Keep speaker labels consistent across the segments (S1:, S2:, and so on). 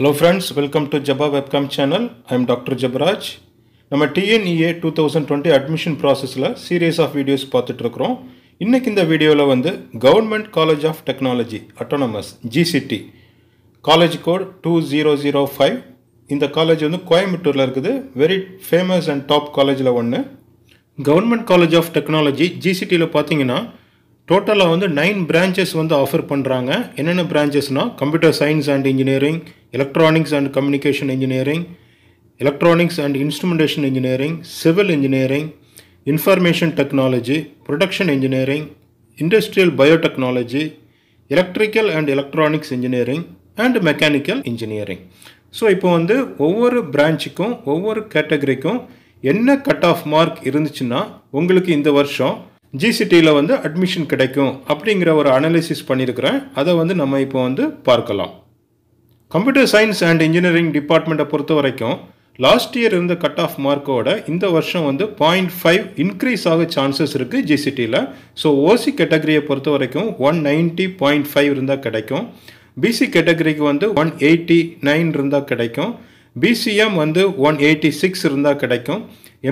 S1: Hello friends welcome to Jaba webcam channel I am doctor Jabaraj நம்ம TNEA two thousand twenty admission ப்ராசஸில் series of videos பார்த்துட்ருக்குறோம் இன்றைக்கி இந்த வீடியோவில் வந்து government college of technology autonomous GCT college code two zero zero five இந்த college வந்து கோயம்புத்தூரில் இருக்குது வெரி ஃபேமஸ் அண்ட் டாப் காலேஜில் ஒன்று கவர்மெண்ட் காலேஜ் ஆஃப் டெக்னாலஜி ஜிசிடியில் பார்த்தீங்கன்னா டோட்டலாக வந்து நைன் பிரான்ச்சஸ் வந்து ஆஃபர் பண்ணுறாங்க என்னென்ன பிரான்ச்சஸ்னால் computer science and engineering electronics and communication engineering, electronics and instrumentation engineering, civil engineering, information technology, production engineering, industrial biotechnology, electrical and electronics engineering and mechanical engineering. So இப்போ வந்து ஒவ்வொரு பிரான்ச்சுக்கும் ஒவ்வொரு கேட்டகரிக்கும் என்ன cut off mark இருந்துச்சுன்னா உங்களுக்கு இந்த வருஷம் ஜிசிடியில் வந்து அட்மிஷன் கிடைக்கும் அப்படிங்கிற ஒரு அனலிசிஸ் பண்ணியிருக்கிறேன் அதை வந்து நம்ம இப்போ வந்து பார்க்கலாம் கம்ப்யூட்டர் சயின்ஸ் அண்ட் இன்ஜினியரிங் டிபார்ட்மெண்ட்டை பொறுத்த வரைக்கும் லாஸ்ட் இயர் இருந்த கட் ஆஃப் மார்க்கோட இந்த வருஷம் வந்து பாயிண்ட் ஃபைவ் இன்க்ரீஸ் ஆக சான்சஸ் இருக்குது ஜிசிடியில் ஸோ ஓசி கேட்டகரியை பொறுத்த வரைக்கும் ஒன் நைன்ட்டி பாயிண்ட் ஃபைவ் இருந்தால் கிடைக்கும் பிசி கேட்டகரிக்கு வந்து ஒன் எயிட்டி நைன் இருந்தால் கிடைக்கும் பிசிஎம் வந்து ஒன் எயிட்டி சிக்ஸ் இருந்தால் கிடைக்கும்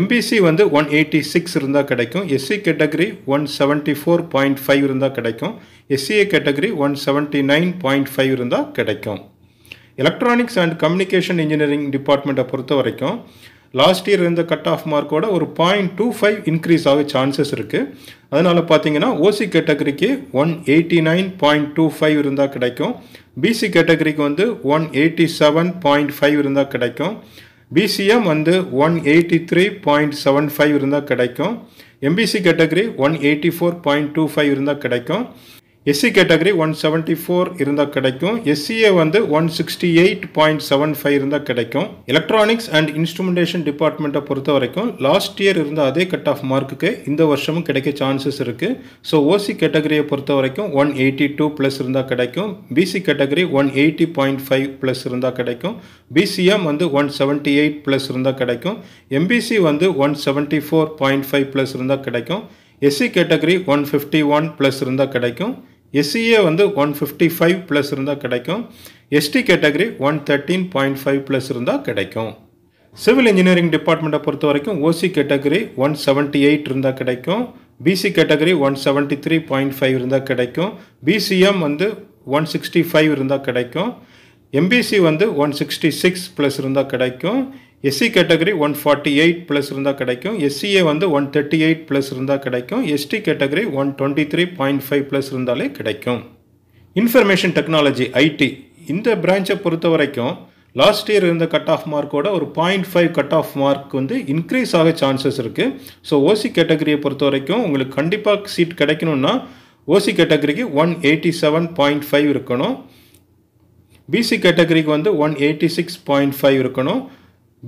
S1: எம்பிசி வந்து ஒன் எயிட்டி சிக்ஸ் இருந்தால் கிடைக்கும் SC category one seventy four point five இருந்தால் கிடைக்கும் SCA category one seventy nine point five இருந்தால் கிடைக்கும் எலக்ட்ரானிக்ஸ் அண்ட் கம்யூனிகேஷன் இன்ஜினியரிங் டிபார்ட்மெண்ட்டை பொறுத்த வரைக்கும் லாஸ்ட் இயர் இருந்த கட் ஆஃப் மார்க்கோட ஒரு பாயிண்ட் டூ ஃபைவ் இன்க்ரீஸ் ஆக சான்சஸ் இருக்குது அதனால் பார்த்தீங்கன்னா ஓசி கேட்டகரிக்கு one eighty nine point two five இருந்தால் கிடைக்கும் பிசி கேட்டகரிக்கு வந்து one eighty seven point five இருந்தால் கிடைக்கும் பிசிஎம் வந்து one eighty three point seven five இருந்தால் கிடைக்கும் MBC category one eighty four point two five இருந்தால் கிடைக்கும் SC category one seventy four இருந்தால் கிடைக்கும் எஸ்சிஏ வந்து one sixty eight point seven five இருந்தால் கிடைக்கும் எலக்ட்ரானிக்ஸ் அண்ட் இன்ஸ்ட்ருமெண்டேஷன் டிபார்ட்மெண்ட்டை பொறுத்த வரைக்கும் லாஸ்ட் இயர் இருந்த அதே கட் ஆஃப் மார்க்குக்கு இந்த வருஷமும் கிடைக்க சான்சஸ் இருக்குது ஸோ ஓசி கேட்டகரியை பொறுத்த வரைக்கும் ஒன் எயிட்டி டூ ப்ளஸ் இருந்தால் கிடைக்கும் BC category one eighty point five plus இருந்தால் கிடைக்கும் பிசிஎம் வந்து ஒன் செவன்ட்டி எயிட் ப்ளஸ் இருந்தால் கிடைக்கும் எம்பிசி வந்து one seventy four point five plus இருந்தால் கிடைக்கும் SC category one fifty one plus இருந்தால் கிடைக்கும் எஸ்சிஏ e வந்து ஒன் ஃபிஃப்டி ஃபைவ் ப்ளஸ் இருந்தால் கிடைக்கும் ST category one thirteen point five plus இருந்தால் கிடைக்கும் சிவில் இன்ஜினியரிங் டிபார்ட்மெண்ட்டை பொறுத்த வரைக்கும் OC category one seventy eight இருந்தால் கிடைக்கும் BC category one seventy three point five இருந்தால் கிடைக்கும் பிசிஎம் வந்து ஒன் சிக்ஸ்டி ஃபைவ் இருந்தால் கிடைக்கும் எம்பிசி வந்து ஒன் சிக்ஸ்டி சிக்ஸ் ப்ளஸ் இருந்தால் கிடைக்கும் SC category one forty eight plus இருந்தால் கிடைக்கும் எஸ்சிஏ வந்து ஒன் தேர்ட்டி எயிட் ப்ளஸ் இருந்தால் கிடைக்கும் ST category one twenty three point five plus இருந்தாலே கிடைக்கும் இன்ஃபர்மேஷன் டெக்னாலஜி ஐடி இந்த பிரான்ச்சை பொறுத்த வரைக்கும் லாஸ்ட் இயர் இருந்த கட் ஆஃப் மார்க்கோட ஒரு point five cut off mark வந்து இன்க்ரீஸ் ஆக சான்சஸ் இருக்குது ஸோ ஓசி கேட்டகரியை பொறுத்த வரைக்கும் உங்களுக்கு கண்டிப்பாக சீட் கிடைக்கணும்னா ஓசி கேட்டகரிக்கு one eighty seven point five இருக்கணும் பிசி கேட்டகரிக்கு வந்து one eighty six point five இருக்கணும்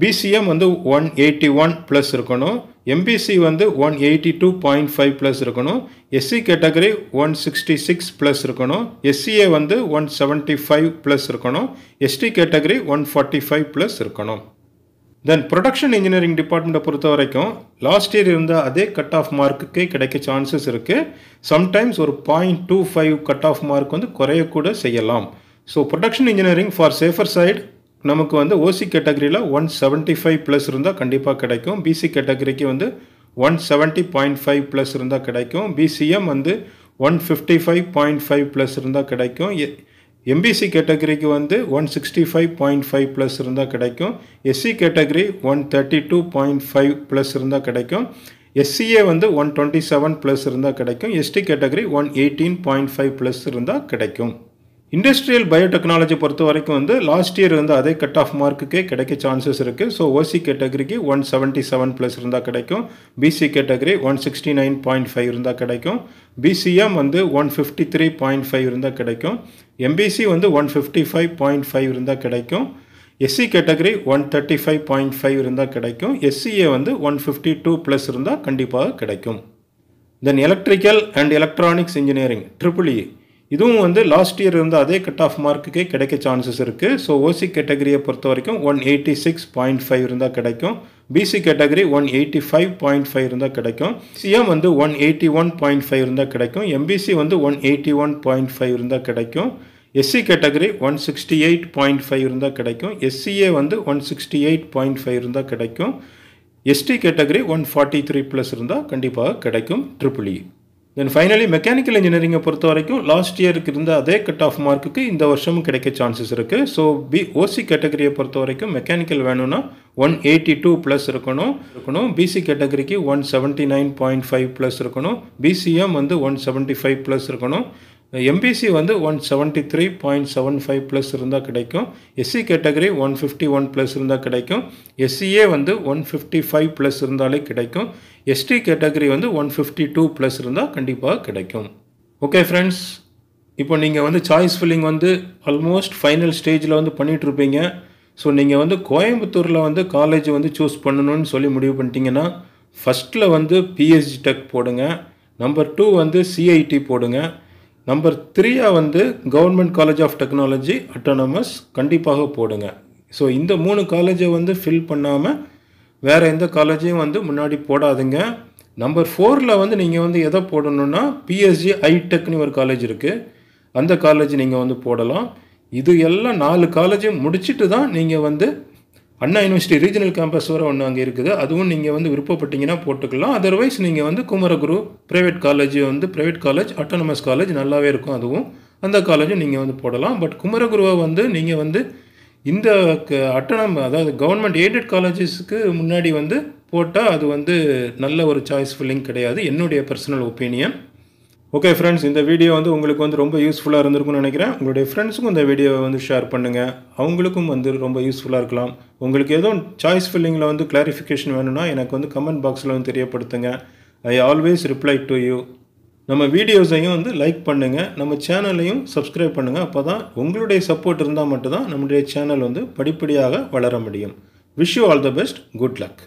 S1: பிசிஎம் வந்து ஒன் எயிட்டி ஒன் ப்ளஸ் இருக்கணும் எம்பிசி வந்து one eighty two point five plus இருக்கணும் SC category one sixty six plus இருக்கணும் எஸ்சிஏ வந்து ஒன் செவன்ட்டி ஃபைவ் ப்ளஸ் இருக்கணும் ST category one forty five plus இருக்கணும் then production engineering டிபார்ட்மெண்ட்டை பொறுத்த வரைக்கும் லாஸ்ட் இயர் இருந்தால் அதே கட் ஆஃப் மார்க்குக்கே கிடைக்க சான்சஸ் இருக்குது சம்டைம்ஸ் ஒரு point two five cut off mark வந்து குறையக்கூட செய்யலாம் so production engineering for safer side நமக்கு வந்து ஓசி கேட்டகரியில் ஒன் செவன்ட்டி ஃபைவ் ப்ளஸ் இருந்தால் கண்டிப்பாக கிடைக்கும் பிசி கேட்டகரிக்கு வந்து one seventy point five plus இருந்தால் கிடைக்கும் பிசிஎம் வந்து one fifty five point five plus இருந்தால் கிடைக்கும் எம்பிசி கேட்டகரிக்கு வந்து one sixty five point five plus இருந்தால் கிடைக்கும் SC category one thirty two point five plus இருந்தால் கிடைக்கும் எஸ்சிஏ வந்து ஒன் டுவெண்ட்டி செவன் ப்ளஸ் இருந்தால் கிடைக்கும் ST category one eighteen point five plus இருந்தால் கிடைக்கும் இண்டஸ்ட்ரியல் பயோடெக்னாலஜி பொறுத்த வரைக்கும் வந்து லாஸ்ட் இயர் வந்து அதே கட் ஆஃப் மார்க்குக்கே கிடைக்க சான்சஸ் இருக்குது ஸோ ஓசி கேட்டகரிக்கு ஒன் செவன்ட்டி செவன் ப்ளஸ் இருந்தால் கிடைக்கும் BC category one sixty nine point five இருந்தால் கிடைக்கும் பிசிஎம் வந்து one fifty three point five இருந்தால் கிடைக்கும் எம்பிசி வந்து one fifty five point five இருந்தால் கிடைக்கும் SC category one thirty five point five இருந்தால் கிடைக்கும் எஸ்சிஏ e வந்து ஒன் ஃபிஃப்டி டூ ப்ளஸ் இருந்தால் கண்டிப்பாக கிடைக்கும் then electrical and electronics engineering triple E இதுவும் வந்து லாஸ்ட் இயர் இருந்து அதே கட் ஆஃப் மார்க்குக்கே கிடைக்க சான்சஸ் இருக்குது ஸோ ஓசி கேட்டகரியை பொறுத்த வரைக்கும் one eighty six point five இருந்தால் கிடைக்கும் BC category one eighty five point five இருந்தால் கிடைக்கும் சிஎம் வந்து one eighty one point five இருந்தால் கிடைக்கும் எம்பிசி வந்து one eighty one point five இருந்தால் கிடைக்கும் SC category one sixty eight point five இருந்தால் கிடைக்கும் எஸ்சிஏ வந்து one sixty eight point five இருந்தால் கிடைக்கும் ST category one forty three plus இருந்தால் கண்டிப்பாக கிடைக்கும் triple E e. Then finally mechanical இன்ஜினியரிங்கை பொறுத்த வரைக்கும் லாஸ்ட் இயருக்கு இருந்த அதே கட் ஆஃப் மார்க்குக்கு இந்த வருஷமும் கிடைக்க சான்சஸ் இருக்குது ஸோ பி ஓசி கேட்டகரியை பொறுத்த வரைக்கும் மெக்கானிக்கல் வேணும்னா ஒன் எயிட்டி டூ ப்ளஸ் இருக்கணும் இருக்கணும் பிசி கேட்டகரிக்கு one seventy nine point five plus இருக்கணும் பிசிஎம் வந்து ஒன் செவன்ட்டி ஃபைவ் ப்ளஸ் இருக்கணும் எம்பிசி வந்து one seventy three point seven five plus இருந்தால் கிடைக்கும் SC category one fifty one plus இருந்தால் கிடைக்கும் எஸ்சிஏ e வந்து ஒன் ஃபிஃப்டி ஃபைவ் ப்ளஸ் இருந்தாலே கிடைக்கும் எஸ்டி கேட்டகரி வந்து ஒன் ஃபிஃப்டி டூ ப்ளஸ் இருந்தால் கண்டிப்பாக கிடைக்கும் ஓகே ஃப்ரெண்ட்ஸ் இப்போ நீங்கள் வந்து சாய்ஸ் ஃபில்லிங் வந்து ஆல்மோஸ்ட் ஃபைனல் ஸ்டேஜில் வந்து பண்ணிகிட்ருப்பீங்க ஸோ நீங்கள் வந்து கோயம்புத்தூரில் வந்து காலேஜ் வந்து சூஸ் பண்ணணும்னு சொல்லி முடிவு பண்ணிட்டீங்கன்னா ஃபஸ்ட்டில் வந்து பிஎஸ்ஜி டெக் போடுங்க நம்பர் டூ வந்து சிஐடி போடுங்க நம்பர் த்ரீயாக வந்து government college of technology autonomous கண்டிப்பாக போடுங்க ஸோ இந்த மூணு காலேஜை வந்து ஃபில் பண்ணாமல் வேறு எந்த காலேஜையும் வந்து முன்னாடி போடாதுங்க நம்பர் ஃபோரில் வந்து நீங்கள் வந்து எதை போடணுன்னா பிஎஸ்ஜி ஐடெக்னு e ஒரு காலேஜ் இருக்குது அந்த காலேஜ் நீங்கள் வந்து போடலாம் இது எல்லாம் நாலு காலேஜையும் முடிச்சுட்டு தான் நீங்கள் வந்து அண்ணா யூனிவர்சிட்டி ரீஜனல் கேம்பஸ் வர ஒன்று அங்கே இருக்குது அதுவும் நீங்கள் வந்து விருப்பப்பட்டீங்கன்னா போட்டுக்கலாம் அதர்வைஸ் நீங்கள் வந்து குமரகுரு ப்ரைவேட் காலேஜ் வந்து ப்ரைவேட் காலேஜ் அட்டானமஸ் காலேஜ் நல்லாவே இருக்கும் அதுவும் அந்த காலேஜும் நீங்கள் வந்து போடலாம் பட் குமரகுருவை வந்து நீங்கள் வந்து இந்த அட்டனம் அதாவது கவர்மெண்ட் எய்டட் காலேஜஸ்க்கு முன்னாடி வந்து போட்டால் அது வந்து நல்ல ஒரு சாய்ஸ்ஃபுல்லிங் கிடையாது என்னுடைய பர்சனல் ஒப்பீனியன் ஓகே ஃப்ரெண்ட்ஸ் இந்த வீடியோ வந்து உங்களுக்கு வந்து ரொம்ப யூஸ்ஃபுல்லாக இருந்திருக்கும்னு நினைக்கிறேன் உங்களுடைய ஃப்ரெண்ட்ஸுக்கும் இந்த வீடியோவை வந்து ஷேர் பண்ணுங்கள் அவங்களுக்கும் வந்து ரொம்ப யூஸ்ஃபுல்லாக இருக்கலாம் உங்களுக்கு எதுவும் சாய்ஸ் ஃபில்லிங்கில் வந்து கிளாரிஃபிகேஷன் வேணும்னா எனக்கு வந்து கமெண்ட் பாக்ஸில் வந்து தெரியப்படுத்துங்க I always reply to you நம்ம வீடியோஸையும் வந்து லைக் பண்ணுங்கள் நம்ம சேனலையும் சப்ஸ்கிரைப் பண்ணுங்கள் அப்போ தான் உங்களுடைய சப்போர்ட் இருந்தால் மட்டும்தான் நம்முடைய சேனல் வந்து படிப்படியாக வளர முடியும் wish you all the best good luck